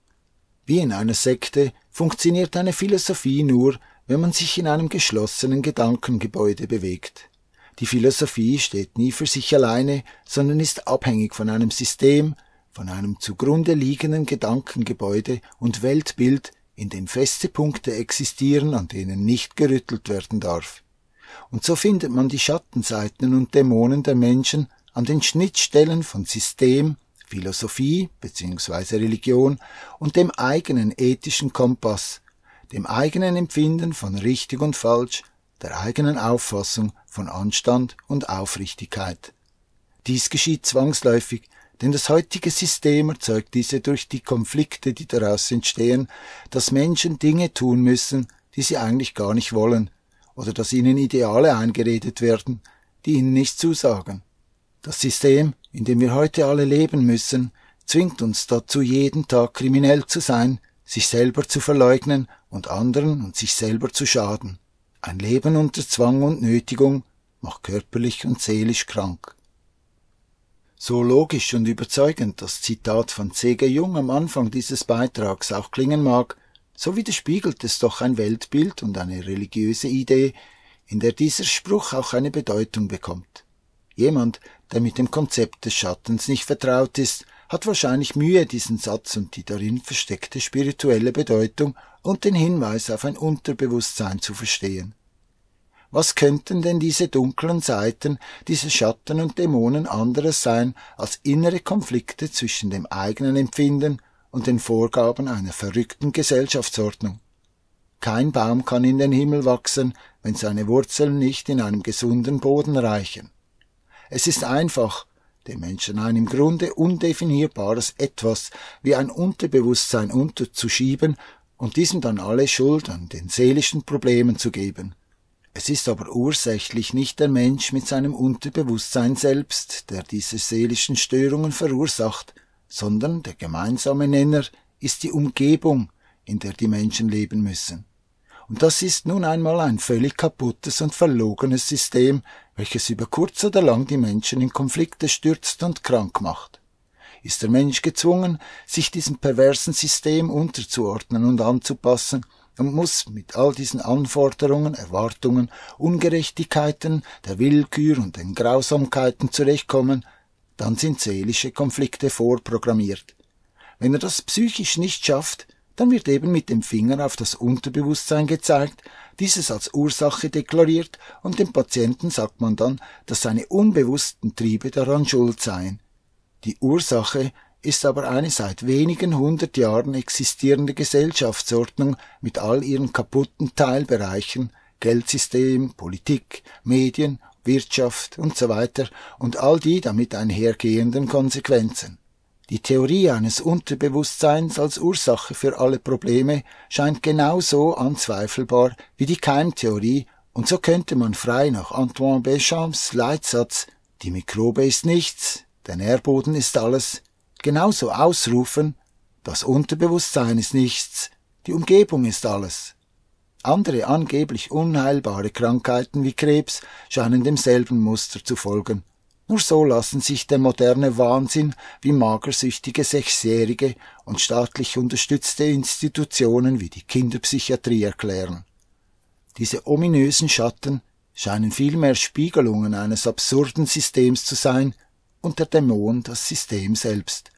Wie in einer Sekte funktioniert eine Philosophie nur, wenn man sich in einem geschlossenen Gedankengebäude bewegt. Die Philosophie steht nie für sich alleine, sondern ist abhängig von einem System, von einem zugrunde liegenden Gedankengebäude und Weltbild, in dem feste Punkte existieren, an denen nicht gerüttelt werden darf. Und so findet man die Schattenseiten und Dämonen der Menschen an den Schnittstellen von System, Philosophie bzw. Religion und dem eigenen ethischen Kompass, dem eigenen Empfinden von richtig und falsch, der eigenen Auffassung von Anstand und Aufrichtigkeit. Dies geschieht zwangsläufig, denn das heutige System erzeugt diese durch die Konflikte, die daraus entstehen, dass Menschen Dinge tun müssen, die sie eigentlich gar nicht wollen, oder dass ihnen Ideale eingeredet werden, die ihnen nicht zusagen. Das System in dem wir heute alle leben müssen, zwingt uns dazu, jeden Tag kriminell zu sein, sich selber zu verleugnen und anderen und sich selber zu schaden. Ein Leben unter Zwang und Nötigung macht körperlich und seelisch krank. So logisch und überzeugend das Zitat von C.G. Jung am Anfang dieses Beitrags auch klingen mag, so widerspiegelt es doch ein Weltbild und eine religiöse Idee, in der dieser Spruch auch eine Bedeutung bekommt. Jemand, der mit dem Konzept des Schattens nicht vertraut ist, hat wahrscheinlich Mühe, diesen Satz und die darin versteckte spirituelle Bedeutung und den Hinweis auf ein Unterbewusstsein zu verstehen. Was könnten denn diese dunklen Seiten, diese Schatten und Dämonen anderes sein als innere Konflikte zwischen dem eigenen Empfinden und den Vorgaben einer verrückten Gesellschaftsordnung? Kein Baum kann in den Himmel wachsen, wenn seine Wurzeln nicht in einem gesunden Boden reichen. Es ist einfach, dem Menschen ein im Grunde undefinierbares Etwas wie ein Unterbewusstsein unterzuschieben und diesem dann alle Schuld an den seelischen Problemen zu geben. Es ist aber ursächlich nicht der Mensch mit seinem Unterbewusstsein selbst, der diese seelischen Störungen verursacht, sondern der gemeinsame Nenner ist die Umgebung, in der die Menschen leben müssen. Und das ist nun einmal ein völlig kaputtes und verlogenes System, welches über kurz oder lang die Menschen in Konflikte stürzt und krank macht. Ist der Mensch gezwungen, sich diesem perversen System unterzuordnen und anzupassen, und muss mit all diesen Anforderungen, Erwartungen, Ungerechtigkeiten, der Willkür und den Grausamkeiten zurechtkommen, dann sind seelische Konflikte vorprogrammiert. Wenn er das psychisch nicht schafft, dann wird eben mit dem Finger auf das Unterbewusstsein gezeigt, dieses als Ursache deklariert und dem Patienten sagt man dann, dass seine unbewussten Triebe daran schuld seien. Die Ursache ist aber eine seit wenigen hundert Jahren existierende Gesellschaftsordnung mit all ihren kaputten Teilbereichen Geldsystem, Politik, Medien, Wirtschaft und So weiter und all die damit einhergehenden Konsequenzen. Die Theorie eines Unterbewusstseins als Ursache für alle Probleme scheint genauso anzweifelbar wie die Keimtheorie, und so könnte man frei nach Antoine Béchamps Leitsatz Die Mikrobe ist nichts, der Nährboden ist alles genauso ausrufen Das Unterbewusstsein ist nichts, die Umgebung ist alles. Andere angeblich unheilbare Krankheiten wie Krebs scheinen demselben Muster zu folgen. Nur so lassen sich der moderne Wahnsinn wie magersüchtige Sechsjährige und staatlich unterstützte Institutionen wie die Kinderpsychiatrie erklären. Diese ominösen Schatten scheinen vielmehr Spiegelungen eines absurden Systems zu sein und der Dämon das System selbst.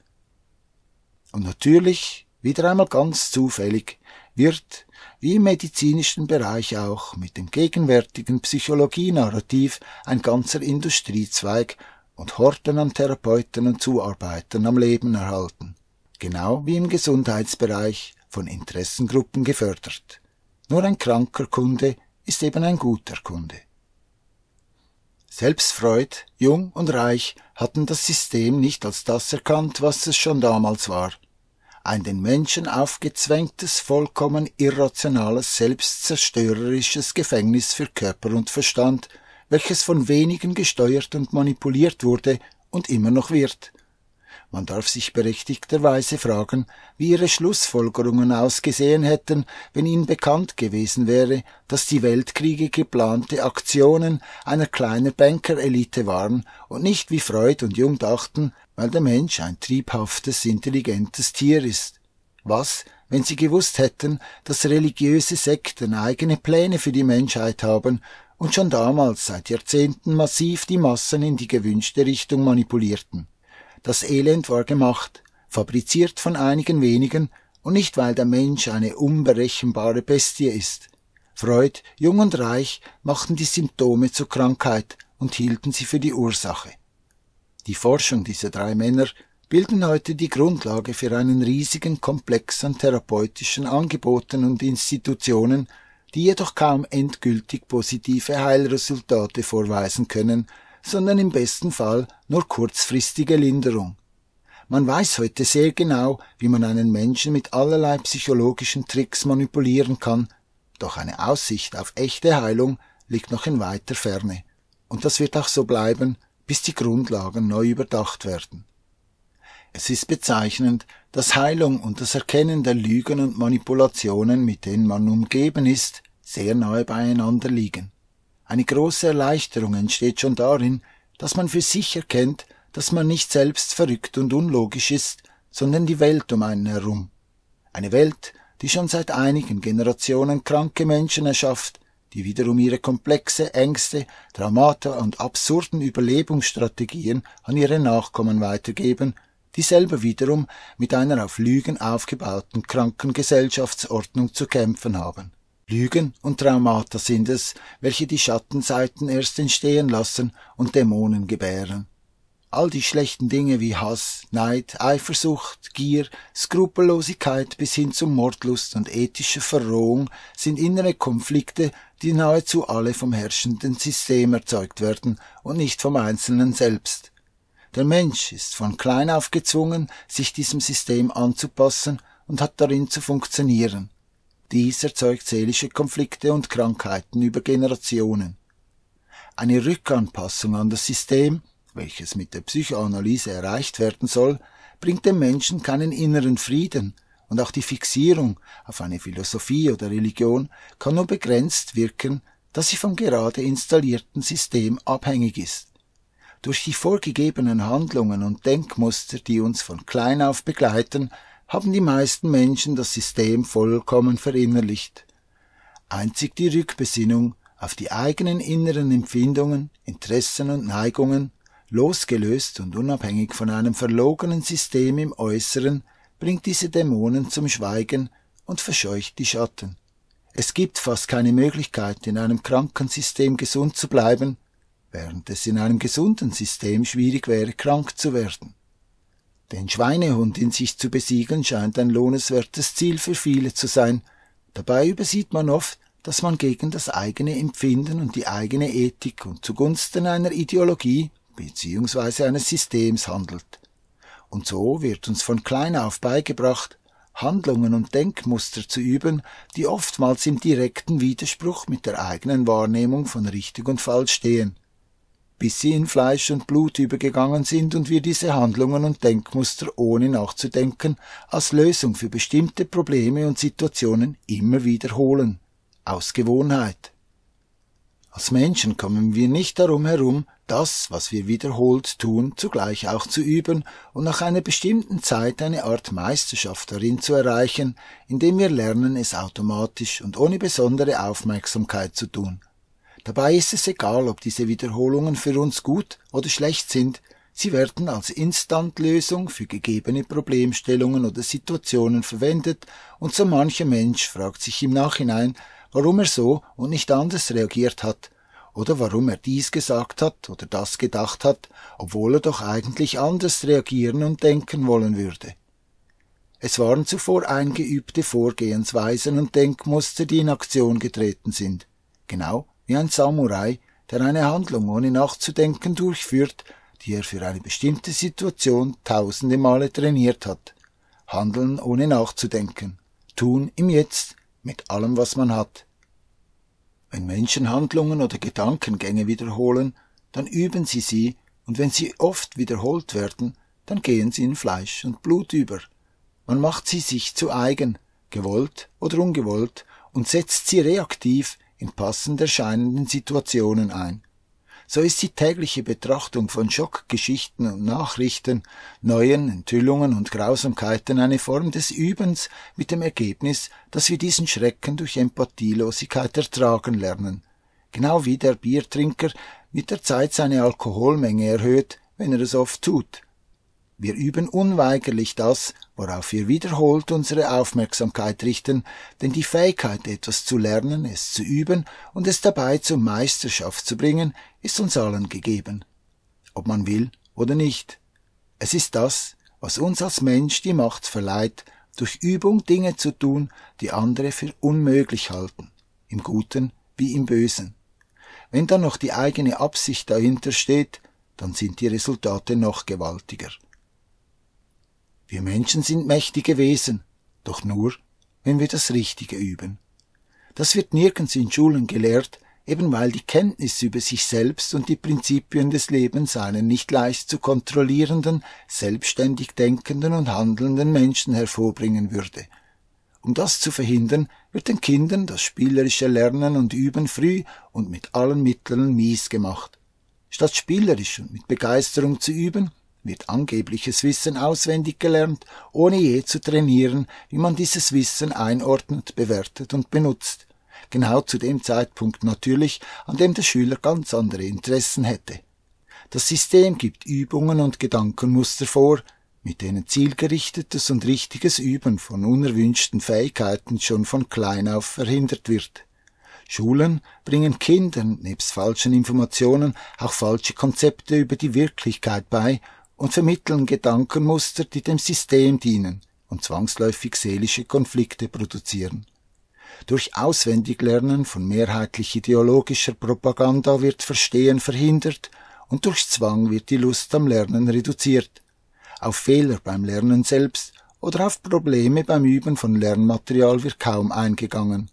Und natürlich, wieder einmal ganz zufällig, wird wie im medizinischen Bereich auch mit dem gegenwärtigen Psychologienarrativ ein ganzer Industriezweig und Horten an Therapeuten und Zuarbeitern am Leben erhalten, genau wie im Gesundheitsbereich von Interessengruppen gefördert. Nur ein kranker Kunde ist eben ein guter Kunde. Selbst Freud, jung und reich, hatten das System nicht als das erkannt, was es schon damals war – ein den Menschen aufgezwängtes, vollkommen irrationales, selbstzerstörerisches Gefängnis für Körper und Verstand, welches von wenigen gesteuert und manipuliert wurde und immer noch wird. Man darf sich berechtigterweise fragen, wie ihre Schlussfolgerungen ausgesehen hätten, wenn ihnen bekannt gewesen wäre, dass die Weltkriege geplante Aktionen einer kleinen Bankerelite waren und nicht, wie Freud und Jung dachten, weil der Mensch ein triebhaftes, intelligentes Tier ist. Was, wenn sie gewusst hätten, dass religiöse Sekten eigene Pläne für die Menschheit haben und schon damals seit Jahrzehnten massiv die Massen in die gewünschte Richtung manipulierten. Das Elend war gemacht, fabriziert von einigen wenigen und nicht weil der Mensch eine unberechenbare Bestie ist. Freud, jung und reich, machten die Symptome zur Krankheit und hielten sie für die Ursache. Die Forschung dieser drei Männer bilden heute die Grundlage für einen riesigen Komplex an therapeutischen Angeboten und Institutionen, die jedoch kaum endgültig positive Heilresultate vorweisen können, sondern im besten Fall nur kurzfristige Linderung. Man weiß heute sehr genau, wie man einen Menschen mit allerlei psychologischen Tricks manipulieren kann, doch eine Aussicht auf echte Heilung liegt noch in weiter Ferne. Und das wird auch so bleiben, bis die Grundlagen neu überdacht werden. Es ist bezeichnend, dass Heilung und das Erkennen der Lügen und Manipulationen, mit denen man umgeben ist, sehr nahe beieinander liegen. Eine große Erleichterung entsteht schon darin, dass man für sich erkennt, dass man nicht selbst verrückt und unlogisch ist, sondern die Welt um einen herum. Eine Welt, die schon seit einigen Generationen kranke Menschen erschafft, die wiederum ihre komplexe Ängste, Traumata und absurden Überlebungsstrategien an ihre Nachkommen weitergeben, die selber wiederum mit einer auf Lügen aufgebauten kranken Gesellschaftsordnung zu kämpfen haben. Lügen und Traumata sind es, welche die Schattenseiten erst entstehen lassen und Dämonen gebären. All die schlechten Dinge wie Hass, Neid, Eifersucht, Gier, Skrupellosigkeit bis hin zu Mordlust und ethische Verrohung sind innere Konflikte, die nahezu alle vom herrschenden System erzeugt werden und nicht vom Einzelnen selbst. Der Mensch ist von klein auf gezwungen, sich diesem System anzupassen und hat darin zu funktionieren. Dies erzeugt seelische Konflikte und Krankheiten über Generationen. Eine Rückanpassung an das System welches mit der Psychoanalyse erreicht werden soll, bringt dem Menschen keinen inneren Frieden, und auch die Fixierung auf eine Philosophie oder Religion kann nur begrenzt wirken, dass sie vom gerade installierten System abhängig ist. Durch die vorgegebenen Handlungen und Denkmuster, die uns von klein auf begleiten, haben die meisten Menschen das System vollkommen verinnerlicht. Einzig die Rückbesinnung auf die eigenen inneren Empfindungen, Interessen und Neigungen Losgelöst und unabhängig von einem verlogenen System im Äußeren bringt diese Dämonen zum Schweigen und verscheucht die Schatten. Es gibt fast keine Möglichkeit, in einem kranken System gesund zu bleiben, während es in einem gesunden System schwierig wäre, krank zu werden. Den Schweinehund in sich zu besiegen scheint ein lohnenswertes Ziel für viele zu sein, dabei übersieht man oft, dass man gegen das eigene Empfinden und die eigene Ethik und zugunsten einer Ideologie bzw. eines Systems handelt. Und so wird uns von klein auf beigebracht, Handlungen und Denkmuster zu üben, die oftmals im direkten Widerspruch mit der eigenen Wahrnehmung von richtig und falsch stehen, bis sie in Fleisch und Blut übergegangen sind und wir diese Handlungen und Denkmuster ohne nachzudenken als Lösung für bestimmte Probleme und Situationen immer wiederholen. Aus Gewohnheit. Als Menschen kommen wir nicht darum herum, das, was wir wiederholt tun, zugleich auch zu üben und nach einer bestimmten Zeit eine Art Meisterschaft darin zu erreichen, indem wir lernen, es automatisch und ohne besondere Aufmerksamkeit zu tun. Dabei ist es egal, ob diese Wiederholungen für uns gut oder schlecht sind, sie werden als Instantlösung für gegebene Problemstellungen oder Situationen verwendet, und so mancher Mensch fragt sich im Nachhinein, warum er so und nicht anders reagiert hat, oder warum er dies gesagt hat oder das gedacht hat, obwohl er doch eigentlich anders reagieren und denken wollen würde. Es waren zuvor eingeübte Vorgehensweisen und Denkmuster, die in Aktion getreten sind, genau wie ein Samurai, der eine Handlung ohne nachzudenken durchführt, die er für eine bestimmte Situation tausende Male trainiert hat. Handeln ohne nachzudenken, tun im Jetzt, mit allem, was man hat. Wenn Menschen Handlungen oder Gedankengänge wiederholen, dann üben sie sie, und wenn sie oft wiederholt werden, dann gehen sie in Fleisch und Blut über. Man macht sie sich zu eigen, gewollt oder ungewollt, und setzt sie reaktiv in passend erscheinenden Situationen ein so ist die tägliche Betrachtung von Schockgeschichten und Nachrichten, neuen Enthüllungen und Grausamkeiten eine Form des Übens mit dem Ergebnis, dass wir diesen Schrecken durch Empathielosigkeit ertragen lernen. Genau wie der Biertrinker mit der Zeit seine Alkoholmenge erhöht, wenn er es oft tut. Wir üben unweigerlich das, worauf wir wiederholt unsere Aufmerksamkeit richten, denn die Fähigkeit, etwas zu lernen, es zu üben und es dabei zur Meisterschaft zu bringen, ist uns allen gegeben, ob man will oder nicht. Es ist das, was uns als Mensch die Macht verleiht, durch Übung Dinge zu tun, die andere für unmöglich halten, im Guten wie im Bösen. Wenn dann noch die eigene Absicht dahinter steht, dann sind die Resultate noch gewaltiger. Wir Menschen sind mächtige Wesen, doch nur, wenn wir das Richtige üben. Das wird nirgends in Schulen gelehrt, eben weil die Kenntnis über sich selbst und die Prinzipien des Lebens einen nicht leicht zu kontrollierenden, selbstständig denkenden und handelnden Menschen hervorbringen würde. Um das zu verhindern, wird den Kindern das spielerische Lernen und Üben früh und mit allen Mitteln mies gemacht. Statt spielerisch und mit Begeisterung zu üben, wird angebliches Wissen auswendig gelernt, ohne je zu trainieren, wie man dieses Wissen einordnet, bewertet und benutzt genau zu dem Zeitpunkt natürlich, an dem der Schüler ganz andere Interessen hätte. Das System gibt Übungen und Gedankenmuster vor, mit denen zielgerichtetes und richtiges Üben von unerwünschten Fähigkeiten schon von klein auf verhindert wird. Schulen bringen Kindern nebst falschen Informationen auch falsche Konzepte über die Wirklichkeit bei und vermitteln Gedankenmuster, die dem System dienen und zwangsläufig seelische Konflikte produzieren. Durch Auswendiglernen von mehrheitlich ideologischer Propaganda wird Verstehen verhindert und durch Zwang wird die Lust am Lernen reduziert. Auf Fehler beim Lernen selbst oder auf Probleme beim Üben von Lernmaterial wird kaum eingegangen.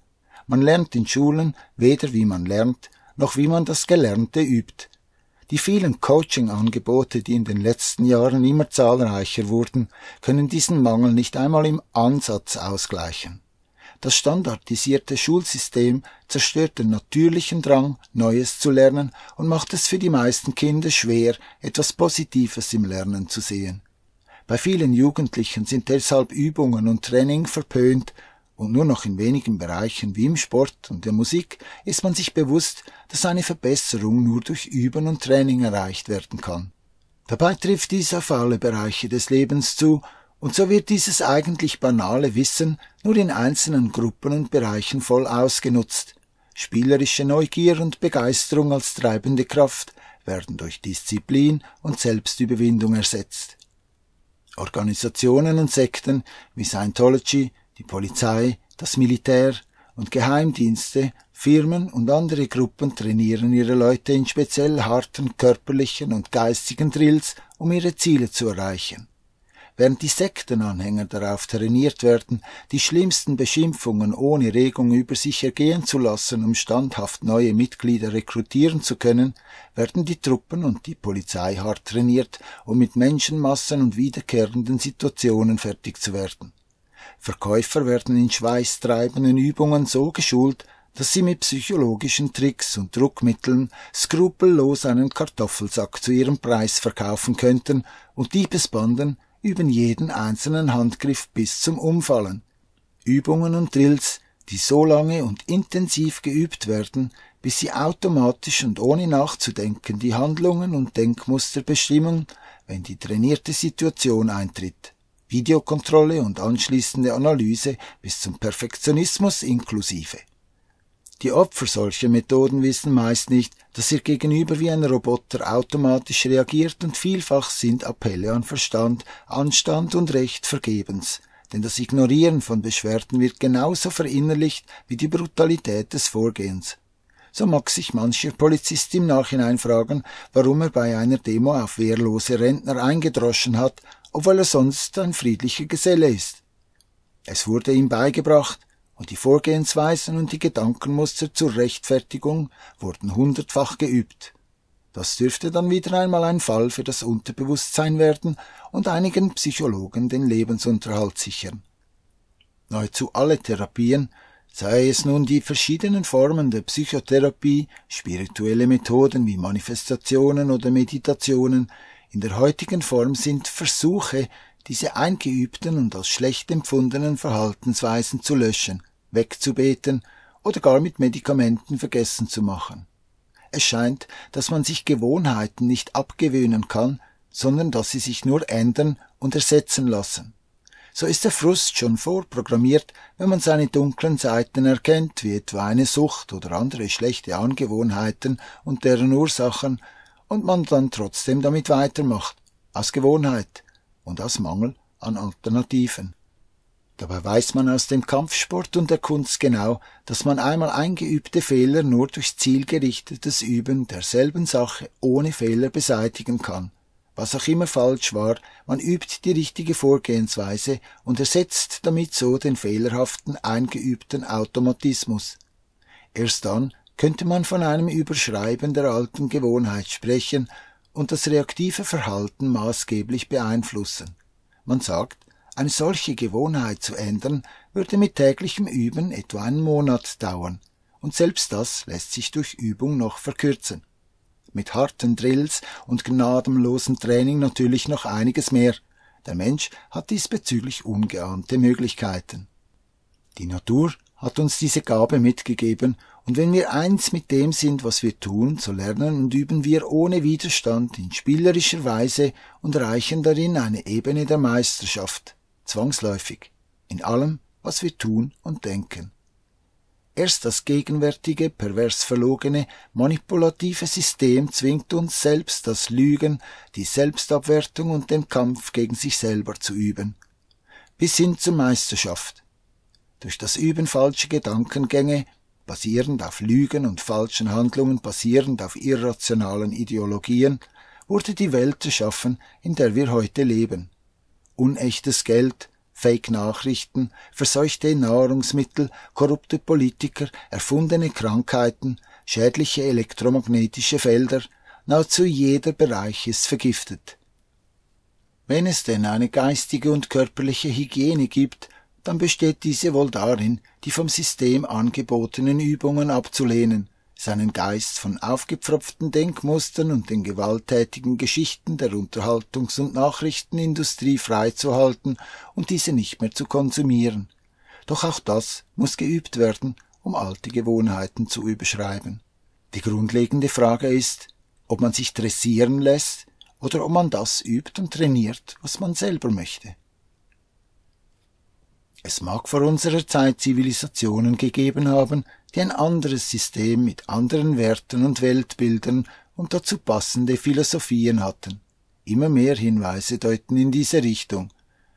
Man lernt in Schulen weder wie man lernt, noch wie man das Gelernte übt. Die vielen Coaching-Angebote, die in den letzten Jahren immer zahlreicher wurden, können diesen Mangel nicht einmal im Ansatz ausgleichen. Das standardisierte Schulsystem zerstört den natürlichen Drang, Neues zu lernen und macht es für die meisten Kinder schwer, etwas Positives im Lernen zu sehen. Bei vielen Jugendlichen sind deshalb Übungen und Training verpönt, und nur noch in wenigen Bereichen wie im Sport und der Musik ist man sich bewusst, dass eine Verbesserung nur durch Üben und Training erreicht werden kann. Dabei trifft dies auf alle Bereiche des Lebens zu und so wird dieses eigentlich banale Wissen nur in einzelnen Gruppen und Bereichen voll ausgenutzt. Spielerische Neugier und Begeisterung als treibende Kraft werden durch Disziplin und Selbstüberwindung ersetzt. Organisationen und Sekten wie Scientology, die Polizei, das Militär und Geheimdienste, Firmen und andere Gruppen trainieren ihre Leute in speziell harten körperlichen und geistigen Drills, um ihre Ziele zu erreichen während die Sektenanhänger darauf trainiert werden, die schlimmsten Beschimpfungen ohne Regung über sich ergehen zu lassen, um standhaft neue Mitglieder rekrutieren zu können, werden die Truppen und die Polizei hart trainiert, um mit Menschenmassen und wiederkehrenden Situationen fertig zu werden. Verkäufer werden in schweißtreibenden Übungen so geschult, dass sie mit psychologischen Tricks und Druckmitteln skrupellos einen Kartoffelsack zu ihrem Preis verkaufen könnten und Diebesbanden üben jeden einzelnen Handgriff bis zum Umfallen. Übungen und Drills, die so lange und intensiv geübt werden, bis sie automatisch und ohne nachzudenken die Handlungen und Denkmuster bestimmen, wenn die trainierte Situation eintritt. Videokontrolle und anschließende Analyse bis zum Perfektionismus inklusive. Die Opfer solcher Methoden wissen meist nicht, dass ihr Gegenüber wie ein Roboter automatisch reagiert und vielfach sind Appelle an Verstand, Anstand und Recht vergebens. Denn das Ignorieren von Beschwerden wird genauso verinnerlicht wie die Brutalität des Vorgehens. So mag sich mancher Polizist im Nachhinein fragen, warum er bei einer Demo auf wehrlose Rentner eingedroschen hat, obwohl er sonst ein friedlicher Geselle ist. Es wurde ihm beigebracht, und die Vorgehensweisen und die Gedankenmuster zur Rechtfertigung wurden hundertfach geübt. Das dürfte dann wieder einmal ein Fall für das Unterbewusstsein werden und einigen Psychologen den Lebensunterhalt sichern. Nahezu alle Therapien, sei es nun die verschiedenen Formen der Psychotherapie, spirituelle Methoden wie Manifestationen oder Meditationen, in der heutigen Form sind Versuche, diese eingeübten und als schlecht empfundenen Verhaltensweisen zu löschen, wegzubeten oder gar mit Medikamenten vergessen zu machen. Es scheint, dass man sich Gewohnheiten nicht abgewöhnen kann, sondern dass sie sich nur ändern und ersetzen lassen. So ist der Frust schon vorprogrammiert, wenn man seine dunklen Seiten erkennt, wie etwa eine Sucht oder andere schlechte Angewohnheiten und deren Ursachen, und man dann trotzdem damit weitermacht, aus Gewohnheit, und aus Mangel an Alternativen. Dabei weiß man aus dem Kampfsport und der Kunst genau, dass man einmal eingeübte Fehler nur durch zielgerichtetes Üben derselben Sache ohne Fehler beseitigen kann. Was auch immer falsch war, man übt die richtige Vorgehensweise und ersetzt damit so den fehlerhaften eingeübten Automatismus. Erst dann könnte man von einem Überschreiben der alten Gewohnheit sprechen und das reaktive Verhalten maßgeblich beeinflussen. Man sagt, eine solche Gewohnheit zu ändern, würde mit täglichem Üben etwa einen Monat dauern, und selbst das lässt sich durch Übung noch verkürzen. Mit harten Drills und gnadenlosem Training natürlich noch einiges mehr. Der Mensch hat diesbezüglich ungeahnte Möglichkeiten. Die Natur hat uns diese Gabe mitgegeben und wenn wir eins mit dem sind, was wir tun, so lernen und üben wir ohne Widerstand in spielerischer Weise und reichen darin eine Ebene der Meisterschaft, zwangsläufig, in allem, was wir tun und denken. Erst das gegenwärtige, pervers verlogene, manipulative System zwingt uns selbst das Lügen, die Selbstabwertung und den Kampf gegen sich selber zu üben. Bis hin zur Meisterschaft. Durch das Üben falscher Gedankengänge basierend auf Lügen und falschen Handlungen, basierend auf irrationalen Ideologien, wurde die Welt geschaffen, in der wir heute leben. Unechtes Geld, Fake-Nachrichten, verseuchte Nahrungsmittel, korrupte Politiker, erfundene Krankheiten, schädliche elektromagnetische Felder, nahezu jeder Bereich ist vergiftet. Wenn es denn eine geistige und körperliche Hygiene gibt, dann besteht diese wohl darin, die vom System angebotenen Übungen abzulehnen, seinen Geist von aufgepfropften Denkmustern und den gewalttätigen Geschichten der Unterhaltungs- und Nachrichtenindustrie freizuhalten und diese nicht mehr zu konsumieren. Doch auch das muss geübt werden, um alte Gewohnheiten zu überschreiben. Die grundlegende Frage ist, ob man sich dressieren lässt oder ob man das übt und trainiert, was man selber möchte. Es mag vor unserer Zeit Zivilisationen gegeben haben, die ein anderes System mit anderen Werten und Weltbildern und dazu passende Philosophien hatten. Immer mehr Hinweise deuten in diese Richtung.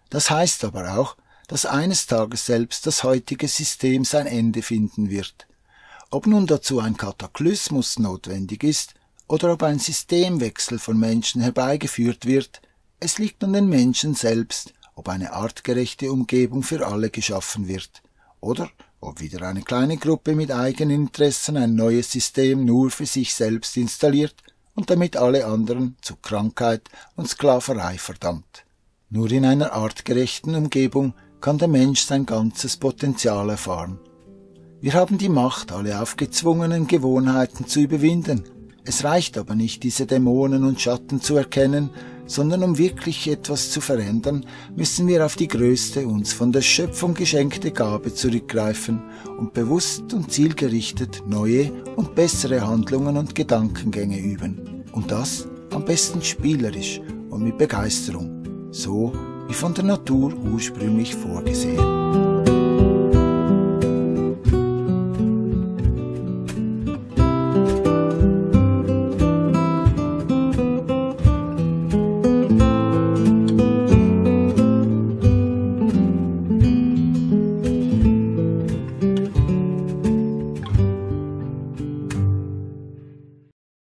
Das heißt aber auch, dass eines Tages selbst das heutige System sein Ende finden wird. Ob nun dazu ein Kataklysmus notwendig ist oder ob ein Systemwechsel von Menschen herbeigeführt wird, es liegt an den Menschen selbst, ob eine artgerechte Umgebung für alle geschaffen wird oder ob wieder eine kleine Gruppe mit eigenen Interessen ein neues System nur für sich selbst installiert und damit alle anderen zu Krankheit und Sklaverei verdammt. Nur in einer artgerechten Umgebung kann der Mensch sein ganzes Potenzial erfahren. Wir haben die Macht, alle aufgezwungenen Gewohnheiten zu überwinden es reicht aber nicht, diese Dämonen und Schatten zu erkennen, sondern um wirklich etwas zu verändern, müssen wir auf die größte uns von der Schöpfung geschenkte Gabe zurückgreifen und bewusst und zielgerichtet neue und bessere Handlungen und Gedankengänge üben. Und das am besten spielerisch und mit Begeisterung, so wie von der Natur ursprünglich vorgesehen.